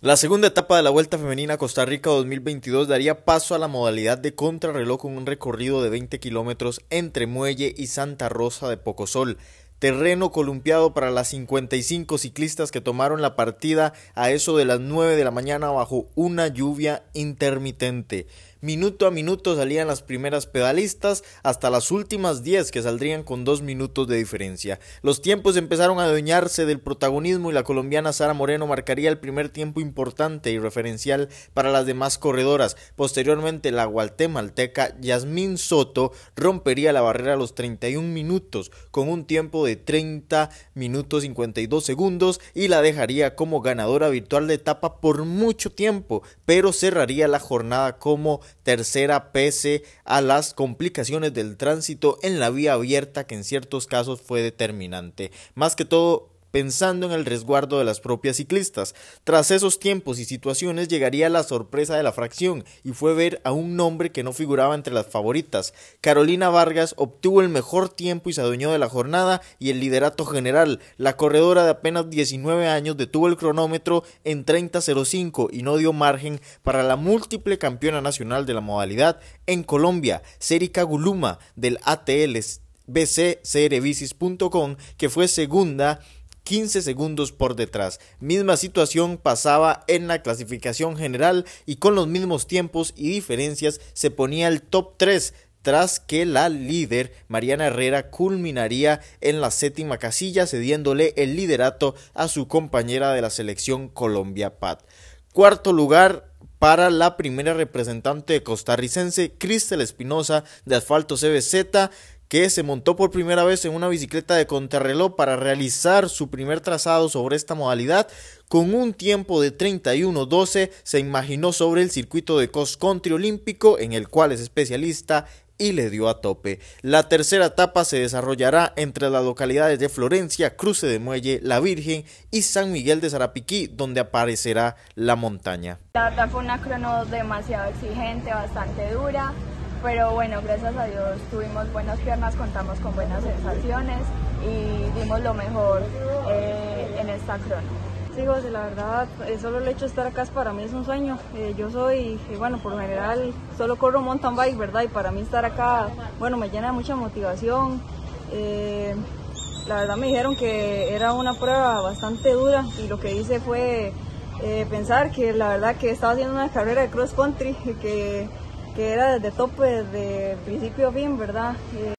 La segunda etapa de la Vuelta Femenina Costa Rica 2022 daría paso a la modalidad de contrarreloj con un recorrido de 20 kilómetros entre Muelle y Santa Rosa de Pocosol. Terreno columpiado para las 55 ciclistas que tomaron la partida a eso de las 9 de la mañana bajo una lluvia intermitente. Minuto a minuto salían las primeras pedalistas hasta las últimas 10 que saldrían con dos minutos de diferencia. Los tiempos empezaron a adueñarse del protagonismo y la colombiana Sara Moreno marcaría el primer tiempo importante y referencial para las demás corredoras. Posteriormente la guatemalteca Yasmín Soto rompería la barrera a los 31 minutos con un tiempo de 30 minutos 52 segundos y la dejaría como ganadora virtual de etapa por mucho tiempo, pero cerraría la jornada como tercera, pese a las complicaciones del tránsito en la vía abierta que en ciertos casos fue determinante. Más que todo, pensando en el resguardo de las propias ciclistas. Tras esos tiempos y situaciones llegaría la sorpresa de la fracción y fue ver a un nombre que no figuraba entre las favoritas. Carolina Vargas obtuvo el mejor tiempo y se adueñó de la jornada y el liderato general. La corredora de apenas 19 años detuvo el cronómetro en 30.05 y no dio margen para la múltiple campeona nacional de la modalidad en Colombia, Cérica Guluma del ATL que fue segunda 15 segundos por detrás. Misma situación pasaba en la clasificación general y con los mismos tiempos y diferencias se ponía el top 3 tras que la líder Mariana Herrera culminaría en la séptima casilla cediéndole el liderato a su compañera de la selección Colombia Pat. Cuarto lugar para la primera representante costarricense Cristel Espinosa de Asfalto CBZ que se montó por primera vez en una bicicleta de contrarreloj para realizar su primer trazado sobre esta modalidad. Con un tiempo de 31.12 se imaginó sobre el circuito de cross country olímpico en el cual es especialista y le dio a tope. La tercera etapa se desarrollará entre las localidades de Florencia, Cruce de Muelle, La Virgen y San Miguel de Zarapiquí, donde aparecerá la montaña. La etapa fue una crono demasiado exigente, bastante dura pero bueno, gracias a Dios tuvimos buenas piernas, contamos con buenas sensaciones y dimos lo mejor eh, en esta acción. Sí, José, la verdad, solo el hecho de estar acá para mí es un sueño. Eh, yo soy, eh, bueno, por general solo corro mountain bike, ¿verdad? Y para mí estar acá, bueno, me llena de mucha motivación. la verdad me dijeron que era una prueba bastante dura y lo que hice fue pensar que la verdad que estaba haciendo una carrera de cross country, que que era desde tope, desde principio bien, ¿verdad? Eh,